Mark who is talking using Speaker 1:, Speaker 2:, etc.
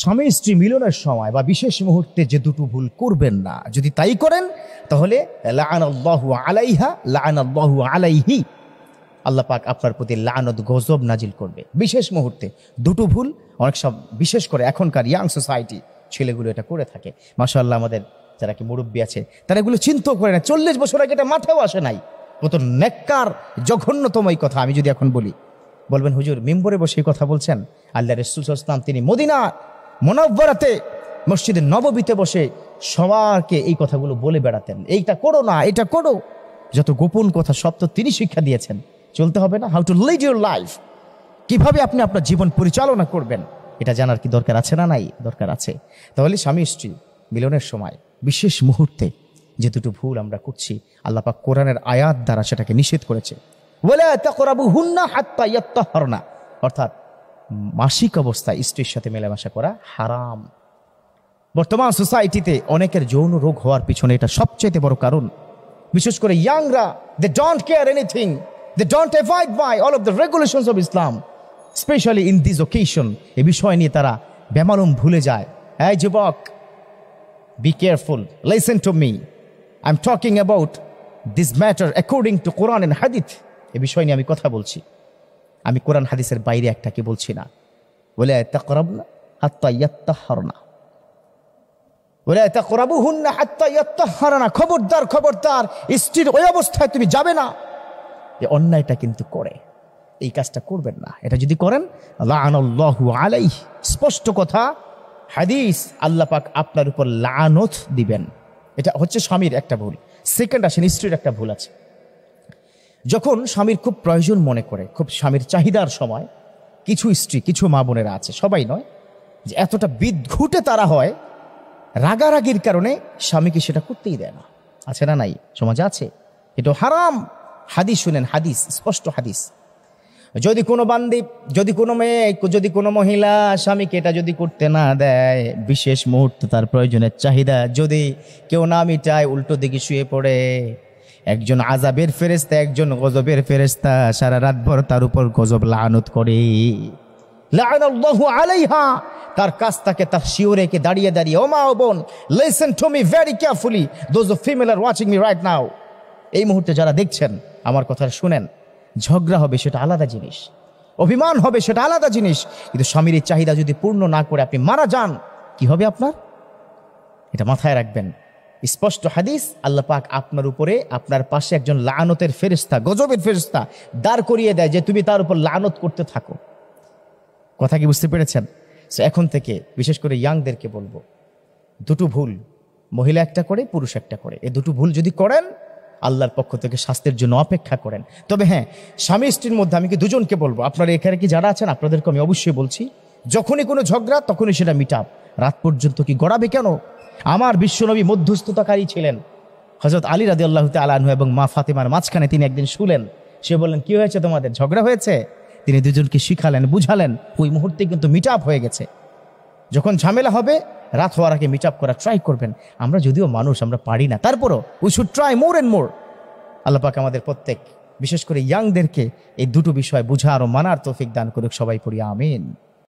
Speaker 1: স্বামী স্ত্রী মিলনের সময় বা বিশেষ মুহূর্তে যে দুটো ভুল করবেন না যদি তাই করেন তাহলে আলাইহা লান আলাইহি আল্লাহ পাক আপনার প্রতি লানত গজব নাজিল করবে বিশেষ মুহূর্তে দুটো ভুল অনেক সব বিশেষ করে এখনকার ইয়াং সোসাইটি ছেলেগুলো এটা করে থাকে মাসাল্লাহ আমাদের যারা কি মুরব্বী আছে তারা এগুলো চিন্তাও করে না চল্লিশ বছর আগে এটা মাথাও আসে নাই কত নেককার জঘন্যতম এই কথা আমি যদি এখন বলি বলবেন হুজুর মেম্বরে বসে কথা বলছেন আল্লাহ রসুল ইসলাম তিনি মদিনা মনব্বরাতে মসজিদে নববীতে বসে সবারকে এই কথাগুলো বলে বেড়াতেন এইটা করো না এটা করো যত গোপন কথা সব তো তিনি শিক্ষা দিয়েছেন চলতে হবে না how to lead your life কিভাবে আপনি আপনার জীবন পরিচালনা করবেন এটা জানার কি দরকার আছে না নাই দরকার আছে তাহলে স্বামী স্ত্রী মিলনের সময় বিশেষ মুহূর্তে যে দুটো ভুল আমরা করছি আল্লাপাক কোরআনের আয়াত দ্বারা সেটাকে নিষেধ করেছে বলে হুন্না হাত্তা ইয়ত্তা না অর্থাৎ মাসিক অবস্থায় স্ত্রীর সাথে মেলামেশা করা হারাম বর্তমান সোসাইটিতে অনেকের যৌন রোগ হওয়ার পিছনে এটা সবচেয়ে বড় কারণ বিশেষ করে ইয়াংরা they don't care anything they don't avoid by all of the regulations of Islam specially in this occasion এ বিষয় নিয়ে তারা বেমালুম ভুলে যায় এই যুবক be careful listen to me I am talking about this matter according to Quran and hadith এ বিষয় নিয়ে আমি কথা বলছি আমি কোরআন হাদিসের বাইরে একটাকে বলছি না বলে আয়তা করাব না হাত্তা ইয়াত্তা হারনা বলে আয়তা করাবু হুন না হাত্তা ইয়াত্তা হারনা খবরদার খবরদার স্ত্রীর ওই অবস্থায় তুমি যাবে না এ অন্যায়টা কিন্তু করে এই কাজটা করবেন না এটা যদি করেন লাহু আলাই স্পষ্ট কথা হাদিস আল্লাহ পাক আপনার উপর লানথ দিবেন এটা হচ্ছে স্বামীর একটা ভুল সেকেন্ড আসেন স্ত্রীর একটা ভুল আছে যখন স্বামীর খুব প্রয়োজন মনে করে খুব স্বামীর চাহিদার সময় কিছু স্ত্রী কিছু মা বোনেরা আছে সবাই নয় যে এতটা বিদ্ঘুটে তারা হয় রাগারাগির কারণে স্বামীকে সেটা করতেই দেয় না আছে না নাই সমাজে আছে এটা হারাম হাদিস শুনেন হাদিস স্পষ্ট হাদিস যদি কোনো বান্দীপ যদি কোনো মেয়ে যদি কোনো মহিলা স্বামীকে এটা যদি করতে না দেয় বিশেষ মুহূর্তে তার প্রয়োজনের চাহিদা যদি কেউ না মিটায় উল্টো দিকে শুয়ে পড়ে একজন আজাবের ফেরেস্তা একজন গজবের ফেরেস্তা সারা রাতভর তার উপর গজব লানত করে তার কাজ তাকে তার কে দাঁড়িয়ে দাঁড়িয়ে ও মা বোন listen to me very carefully those female are watching me right now এই মুহূর্তে যারা দেখছেন আমার কথা শুনেন ঝগড়া হবে সেটা আলাদা জিনিস অভিমান হবে সেটা আলাদা জিনিস কিন্তু স্বামীর চাহিদা যদি পূর্ণ না করে আপনি মারা যান কি হবে আপনার এটা মাথায় রাখবেন স্পষ্ট হাদিস আল্লাহ পাক আপনার উপরে আপনার পাশে একজন লানতের ফেরিস্তা গজবের ফেরিস্তা দাঁড় করিয়ে দেয় যে তুমি তার উপর লানত করতে থাকো কথা কি বুঝতে পেরেছেন সে এখন থেকে বিশেষ করে ইয়াংদেরকে বলবো দুটো ভুল মহিলা একটা করে পুরুষ একটা করে এ দুটো ভুল যদি করেন আল্লাহর পক্ষ থেকে স্বাস্থ্যের জন্য অপেক্ষা করেন তবে হ্যাঁ স্বামী স্ত্রীর মধ্যে আমি কি দুজনকে বলবো আপনারা এখানে কি যারা আছেন আপনাদেরকে আমি অবশ্যই বলছি যখনই কোনো ঝগড়া তখনই সেটা মিটাপ রাত পর্যন্ত কি গড়াবে কেন আমার বিশ্বনবী মধ্যস্থতাকারী ছিলেন হজরত আলী রাজি আল্লাহ তালু এবং মা ফাতেমার মাঝখানে তিনি একদিন শুলেন সে বললেন কি হয়েছে তোমাদের ঝগড়া হয়েছে তিনি দুজনকে শিখালেন বুঝালেন ওই মুহূর্তে কিন্তু মিট হয়ে গেছে যখন ঝামেলা হবে রাত হওয়ার আগে মিট করা ট্রাই করবেন আমরা যদিও মানুষ আমরা পারি না তারপরও we should try more and more আল্লাপাক আমাদের প্রত্যেক বিশেষ করে ইয়াংদেরকে এই দুটো বিষয় বুঝা আর মানার তৌফিক দান করুক সবাই পড়ি আমিন